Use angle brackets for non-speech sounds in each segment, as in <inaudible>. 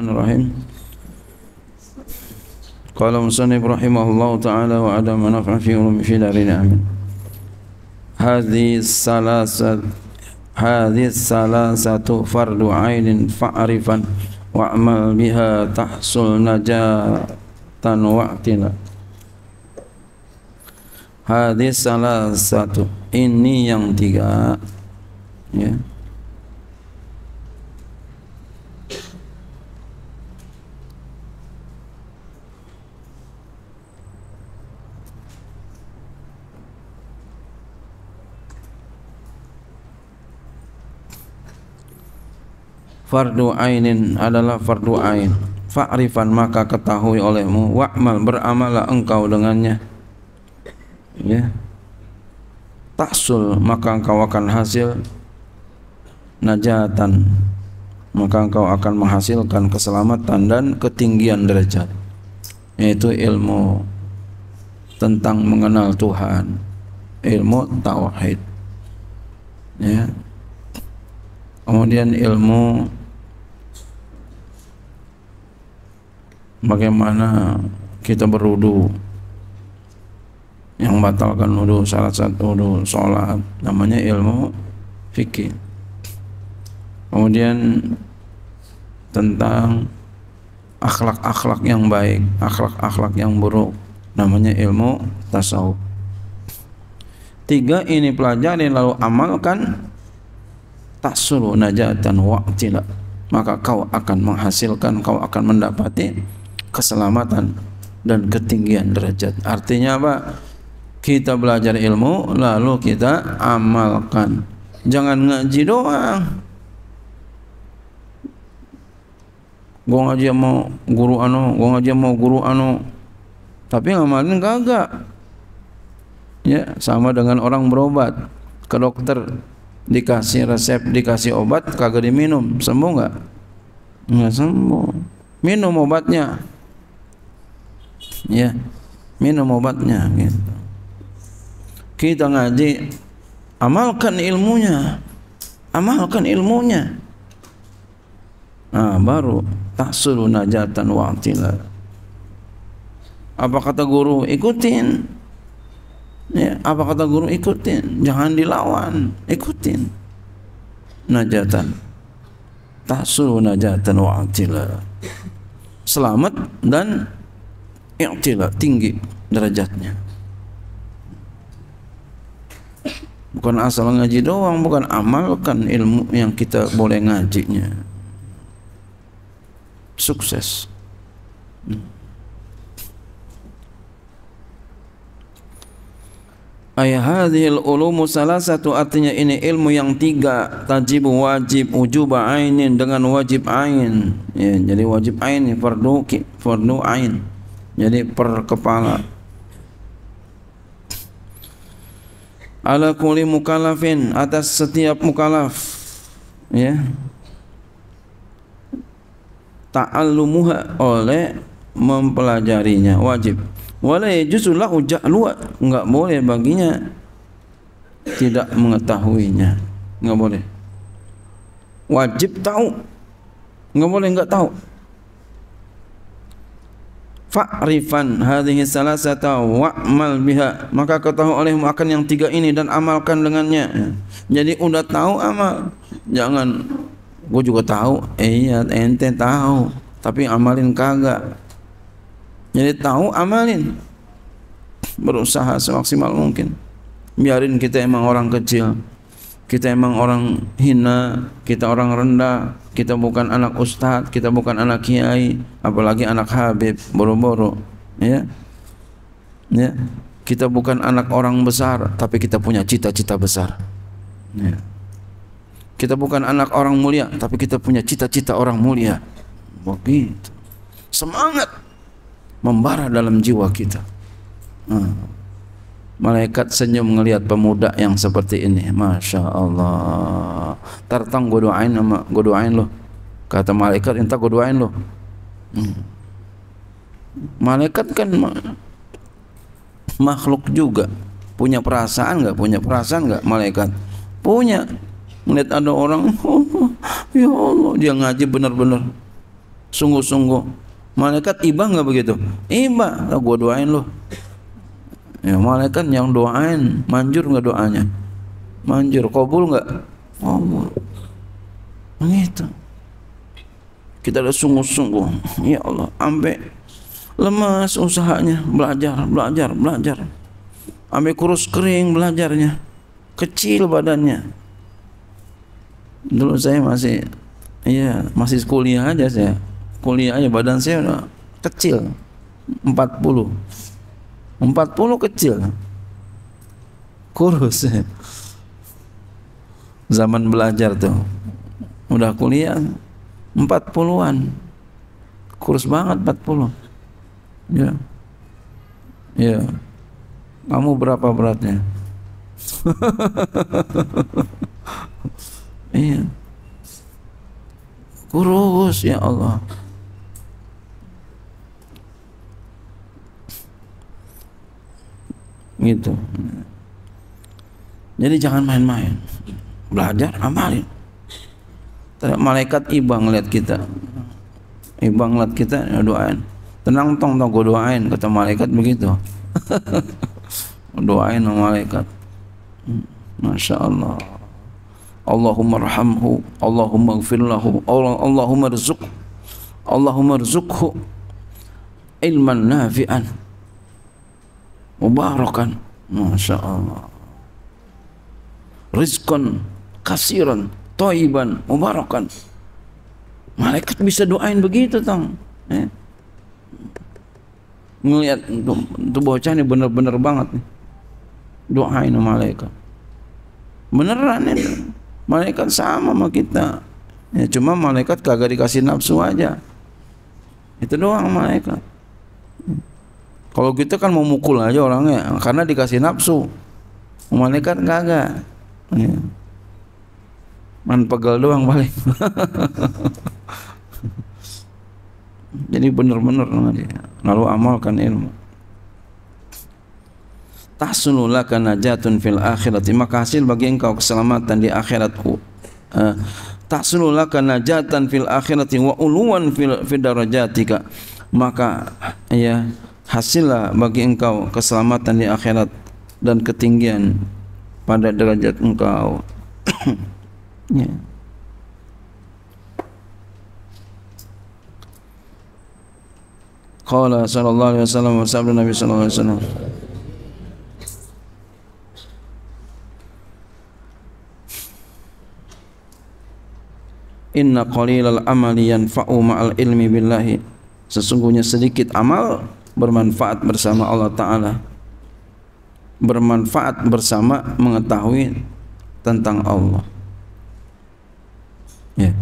Bismillahirrahmanirrahim. Qala musannif rahimahullahu taala wa ada manafa fi ulum fi darina amin. Hadhi salasat hadhi salasatu fardu ainin fa'rifan wa'mal biha tahsul najatan wa'tina. Hadis salah satu ini yang tiga ya. Yeah. fardu ainin adalah fardu ain fa'rifan maka ketahui olehmu wa'mal beramalah engkau dengannya ya taksul maka engkau akan hasil najatan maka engkau akan menghasilkan keselamatan dan ketinggian derajat yaitu ilmu tentang mengenal Tuhan ilmu tauhid ya kemudian ilmu bagaimana kita beruduh yang batalkan wudu salah satu wudu sholat namanya ilmu fikih kemudian tentang akhlak-akhlak yang baik akhlak-akhlak yang buruk namanya ilmu tasawuf tiga ini pelajari lalu amalkan tak tasulu najatan wa'tila maka kau akan menghasilkan kau akan mendapati keselamatan dan ketinggian derajat. Artinya apa? Kita belajar ilmu lalu kita amalkan. Jangan ngaji doang. Gua ngaji mau guru anu, gua ngaji mau guru anu. Tapi ngamalin kagak. Ya, sama dengan orang berobat ke dokter dikasih resep, dikasih obat kagak diminum, sembuh nggak? Nggak sembuh. Minum obatnya, ya minum obatnya gitu. kita ngaji amalkan ilmunya amalkan ilmunya nah, baru tahsulu najatan wa apa kata guru ikutin ya, apa kata guru ikutin jangan dilawan ikutin najatan tahsulu najatan wa selamat dan i'tila tinggi derajatnya bukan asal ngaji doang bukan amalkan ilmu yang kita boleh ngajinya sukses Ayah hadhil ulumu salah satu artinya ini ilmu yang tiga tajib wajib ujuba ainin dengan wajib ain ya, jadi wajib ain fardu fardu ain jadi per kepala ala kulli mukallafin atas setiap mukallaf ya ta'allumuha oleh mempelajarinya wajib walai juzulah ujak luat enggak boleh baginya tidak mengetahuinya enggak boleh wajib tahu enggak boleh enggak tahu Fa'rifan hadhihi salasata wa'mal biha maka ketahui olehmu akan yang tiga ini dan amalkan dengannya jadi udah tahu amal jangan gue juga tahu iya eh, ente tahu tapi amalin kagak jadi tahu amalin berusaha semaksimal mungkin biarin kita emang orang kecil kita emang orang hina, kita orang rendah, kita bukan anak ustadz, kita bukan anak kiai, apalagi anak habib, boro-boro, ya. Ya. Kita bukan anak orang besar, tapi kita punya cita-cita besar. Ya. Kita bukan anak orang mulia, tapi kita punya cita-cita orang mulia. Begitu. Semangat membara dalam jiwa kita. Hmm. Malaikat senyum ngelihat pemuda yang seperti ini. Masya Allah. Tertang gue doain sama gue doain loh. Kata malaikat, entah gue doain loh. Hmm. Malaikat kan ma makhluk juga. Punya perasaan nggak? Punya perasaan nggak malaikat? Punya. Melihat ada orang, oh, <laughs> ya Allah, dia ngaji benar-benar sungguh-sungguh. Malaikat iba nggak begitu? Iba, lah gue doain loh. Ya, malaikat yang doain, manjur nggak doanya? Manjur, kabul nggak? Kabul. Begitu. Kita udah sungguh-sungguh. Ya Allah, ambek lemas usahanya belajar, belajar, belajar. ambek kurus kering belajarnya. Kecil badannya. Dulu saya masih iya, masih kuliah aja saya. Kuliah aja badan saya udah kecil. 40 Empat puluh kecil kurus zaman belajar tuh udah kuliah empat puluhan, kurus banget 40 ya ya kamu berapa beratnya <laughs> iya kurus ya Allah gitu jadi jangan main-main belajar amalin terus malaikat iba ngeliat kita iba ngeliat kita ya doain tenang tong tong gue doain kata malaikat begitu <laughs> doain sama malaikat masya Allah Allahumma rahamhu Allahumma gfirlahu Allahumma rizuk Allahumma rizukhu ilman nafi'an mubarakan Masya Allah rizkon kasiran toiban mubarakan malaikat bisa doain begitu tong eh? ngelihat untuk bocah ini bener-bener banget nih doain malaikat beneran ini malaikat sama sama kita ya cuma malaikat kagak dikasih nafsu aja itu doang malaikat kalau kita kan mau mukul aja orangnya karena dikasih nafsu. Malaikat kagak. Ya. Man pegal doang paling. <laughs> Jadi benar-benar lalu amalkan ilmu. karena jatun fil akhirat, maka hasil bagi engkau keselamatan di akhiratku. Uh, eh, karena jatun fil akhirat, wa uluan fil, fil darajatika. Maka ya hasillah bagi engkau keselamatan di akhirat dan ketinggian pada derajat engkau <coughs> ya. Qala sallallahu alaihi wasallam wa sabda Nabi sallallahu alaihi wasallam Inna qalilal amali yanfa'u ma'al ilmi billahi Sesungguhnya sedikit amal bermanfaat bersama Allah Ta'ala bermanfaat bersama mengetahui tentang Allah ya.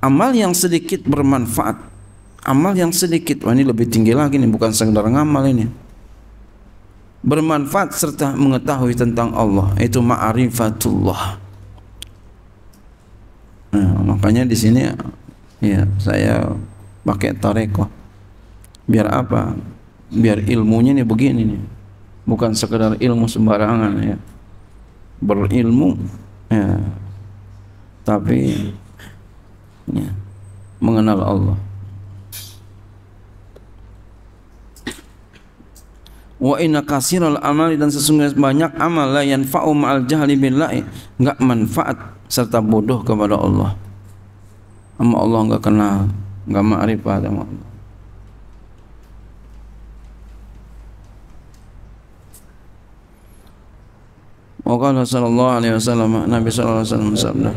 amal yang sedikit bermanfaat amal yang sedikit wah ini lebih tinggi lagi nih bukan sekedar ngamal ini bermanfaat serta mengetahui tentang Allah itu ma'rifatullah nah, makanya di sini ya saya pakai tarekoh biar apa biar ilmunya nih begini nih bukan sekedar ilmu sembarangan ya berilmu ya tapi ya, mengenal Allah wa inna kasiral amali dan sesungguhnya banyak amal la yanfa'u ma'al jahli billahi enggak manfaat serta bodoh kepada Allah sama Allah enggak kenal enggak ma'rifat sama Allah Wa qala sallallahu alaihi wasallam Nabi sallallahu alaihi wasallam sabda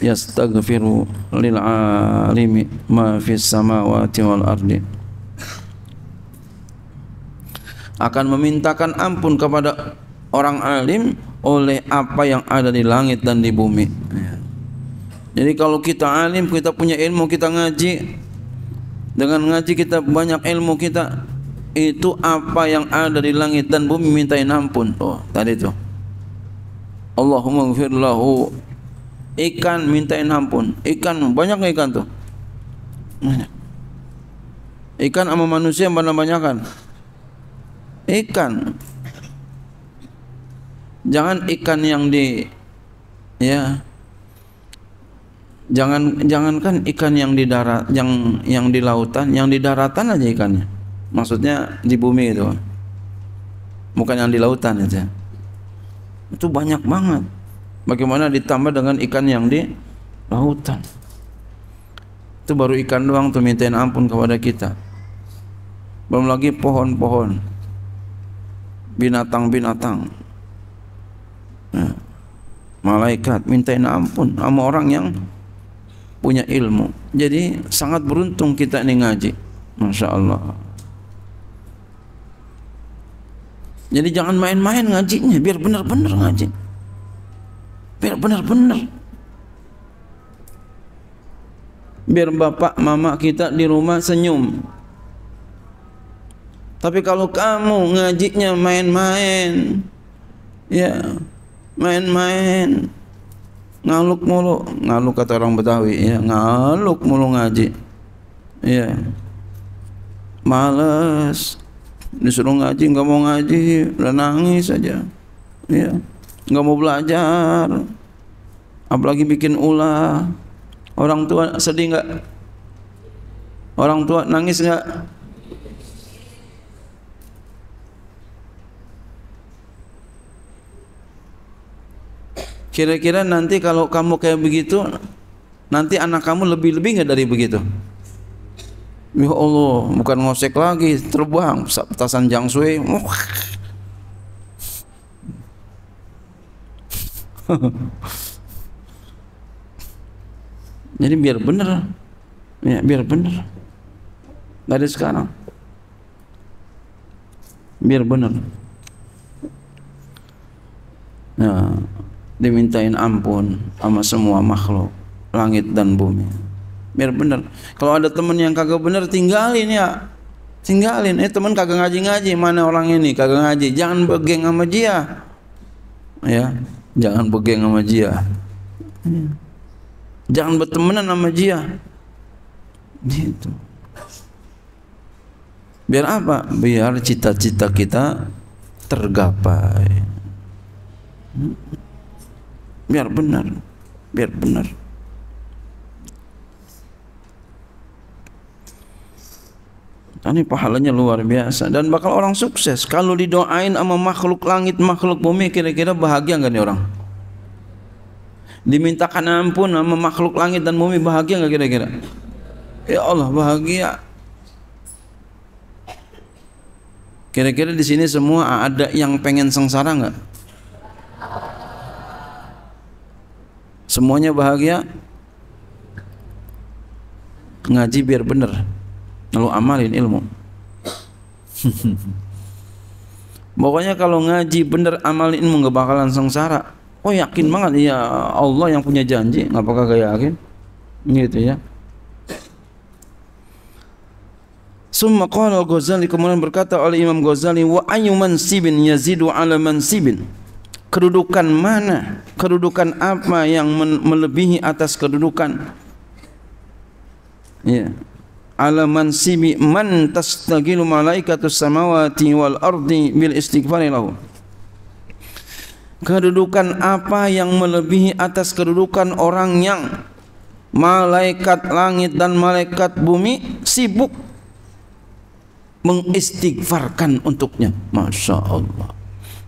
Yastaghfiru lil alimi ma fis samawati wal ardi akan memintakan ampun kepada orang alim oleh apa yang ada di langit dan di bumi. Jadi kalau kita alim, kita punya ilmu, kita ngaji. Dengan ngaji kita banyak ilmu kita, itu apa yang ada di langit dan bumi mintain ampun oh tadi itu Allahumma gfirlahu ikan mintain ampun ikan banyak ikan tuh banyak ikan sama manusia yang banyak kan ikan jangan ikan yang di ya jangan jangankan ikan yang di darat yang yang di lautan yang di daratan aja ikannya maksudnya di bumi itu bukan yang di lautan aja itu banyak banget bagaimana ditambah dengan ikan yang di lautan itu baru ikan doang tuh mintain ampun kepada kita belum lagi pohon-pohon binatang-binatang nah, malaikat mintain ampun sama orang yang punya ilmu jadi sangat beruntung kita ini ngaji Masya Allah Jadi jangan main-main ngajinya, biar benar-benar ngaji. Biar benar-benar. Biar bapak mama kita di rumah senyum. Tapi kalau kamu ngajinya main-main, ya main-main, ngaluk mulu, ngaluk kata orang Betawi, ya ngaluk mulu ngaji, ya males, disuruh ngaji nggak mau ngaji udah nangis aja ya nggak mau belajar apalagi bikin ulah orang tua sedih nggak orang tua nangis nggak kira-kira nanti kalau kamu kayak begitu nanti anak kamu lebih-lebih nggak dari begitu ya Allah bukan ngosek lagi terbang petasan jangsui <laughs> jadi biar bener ya biar bener nggak ada sekarang biar bener nah dimintain ampun sama semua makhluk langit dan bumi biar benar kalau ada temen yang kagak benar tinggalin ya tinggalin eh temen kagak ngaji-ngaji mana orang ini kagak ngaji jangan begeng sama dia ya jangan begeng sama dia jangan bertemenan sama dia gitu biar apa biar cita-cita kita tergapai biar benar biar benar Ini pahalanya luar biasa dan bakal orang sukses. Kalau didoain sama makhluk langit, makhluk bumi, kira-kira bahagia nggak nih orang? Dimintakan ampun sama makhluk langit dan bumi bahagia nggak kira-kira? Ya Allah bahagia. Kira-kira di sini semua ada yang pengen sengsara nggak? Semuanya bahagia. Ngaji biar bener lalu amalin ilmu pokoknya kalau ngaji bener amalin ilmu nggak bakalan sengsara oh yakin banget ya Allah yang punya janji ngapa kayak yakin gitu ya Summa qala Ghazali kemudian berkata oleh Imam Ghazali wa ayyuman sibin yazidu ala mansibin kedudukan mana kedudukan apa yang melebihi atas kedudukan ya ala mansibi man tastagilu malaikatus samawati wal ardi bil istighfari lahu kedudukan apa yang melebihi atas kedudukan orang yang malaikat langit dan malaikat bumi sibuk mengistighfarkan untuknya Masya Allah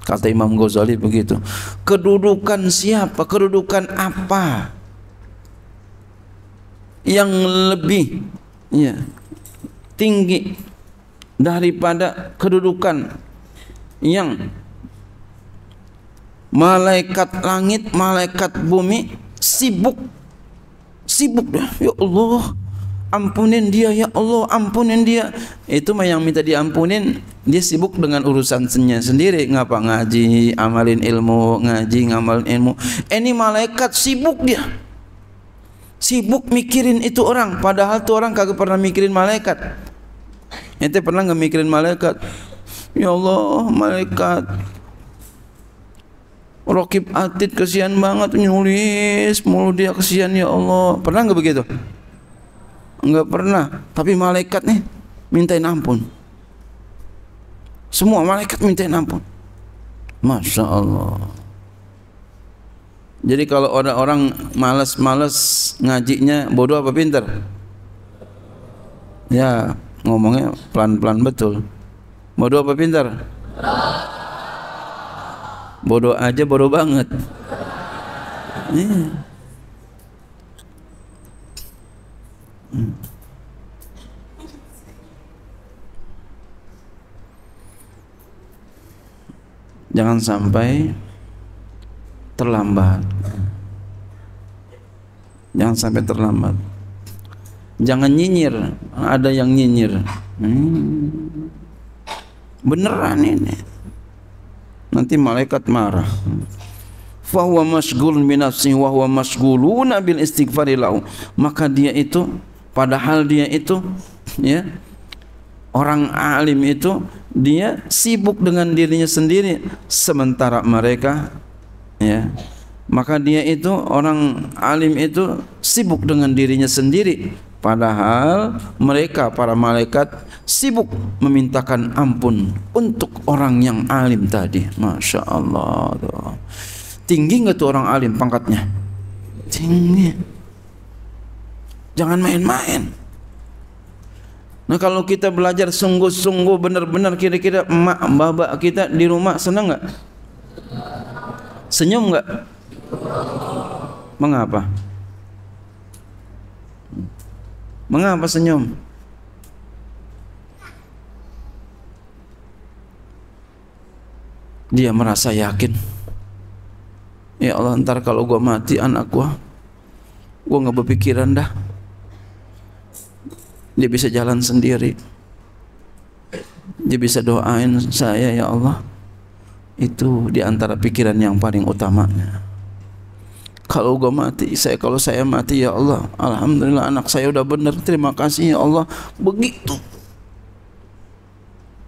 kata Imam Ghazali begitu kedudukan siapa kedudukan apa yang lebih ya, tinggi daripada kedudukan yang malaikat langit, malaikat bumi sibuk sibuk dah. Ya Allah, ampunin dia ya Allah, ampunin dia. Itu mah yang minta diampunin, dia sibuk dengan urusan urusannya sendiri, ngapa ngaji, amalin ilmu, ngaji, ngamalin ilmu. Ini malaikat sibuk dia sibuk mikirin itu orang padahal tuh orang kagak pernah mikirin malaikat ente pernah nggak mikirin malaikat ya Allah malaikat Rokib Atid kesian banget nyulis mulu dia kesian ya Allah pernah nggak begitu nggak pernah tapi malaikat nih mintain ampun semua malaikat mintain ampun Masya Allah jadi kalau orang-orang malas-malas ngajinya bodoh apa pinter? Ya, ngomongnya pelan-pelan betul. Bodoh apa pinter? Bodoh aja bodoh banget. Iya. Hmm. Jangan sampai terlambat jangan sampai terlambat jangan nyinyir ada yang nyinyir hmm. beneran ini nanti malaikat marah fahuwa masgul binafsihi wahuwa masguluna bil istighfarilau. maka dia itu padahal dia itu ya orang alim itu dia sibuk dengan dirinya sendiri sementara mereka ya maka dia itu orang alim itu sibuk dengan dirinya sendiri padahal mereka para malaikat sibuk memintakan ampun untuk orang yang alim tadi Masya Allah tinggi nggak tuh orang alim pangkatnya tinggi jangan main-main Nah kalau kita belajar sungguh-sungguh benar-benar kira-kira emak babak kita di rumah senang nggak? Senyum nggak? Mengapa? Mengapa senyum? Dia merasa yakin. Ya Allah, ntar kalau gua mati anak gua, gua nggak berpikiran dah. Dia bisa jalan sendiri. Dia bisa doain saya ya Allah itu di antara pikiran yang paling utamanya kalau gue mati saya kalau saya mati ya Allah alhamdulillah anak saya udah benar terima kasih ya Allah begitu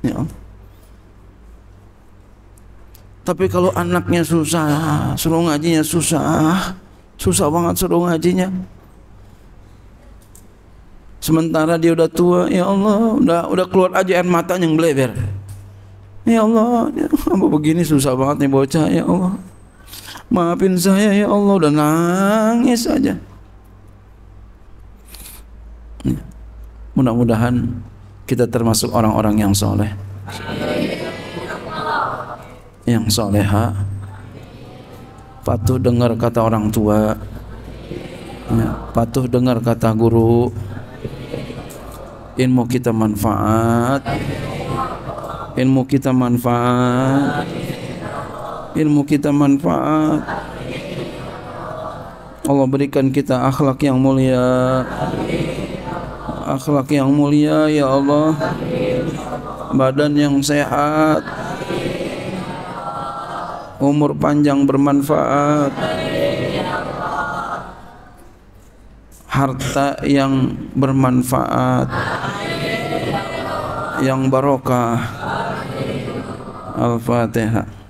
ya tapi kalau anaknya susah suruh ngajinya susah susah banget suruh ngajinya sementara dia udah tua ya Allah udah udah keluar aja air matanya yang beleber Ya Allah, ya Allah begini susah banget nih bocah ya Allah. Maafin saya ya Allah dan nangis aja. Ya. Mudah-mudahan kita termasuk orang-orang yang soleh, yang soleha, patuh dengar kata orang tua, ya. patuh dengar kata guru, ilmu kita manfaat. Amin ilmu kita manfaat ilmu kita manfaat Allah berikan kita akhlak yang mulia akhlak yang mulia ya Allah badan yang sehat umur panjang bermanfaat harta yang bermanfaat yang barokah al-Fatiha